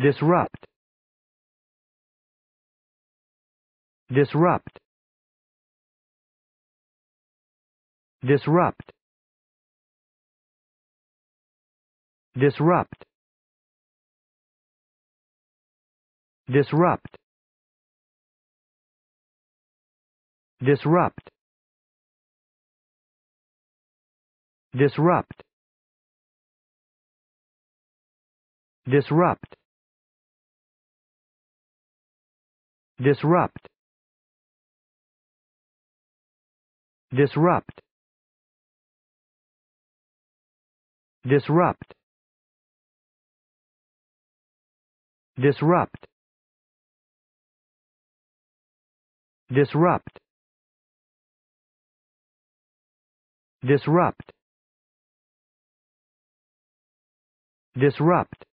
Disrupt. Disrupt. Disrupt. Disrupt. Disrupt. Disrupt. Disrupt. Disrupt. disrupt disrupt disrupt disrupt disrupt disrupt disrupt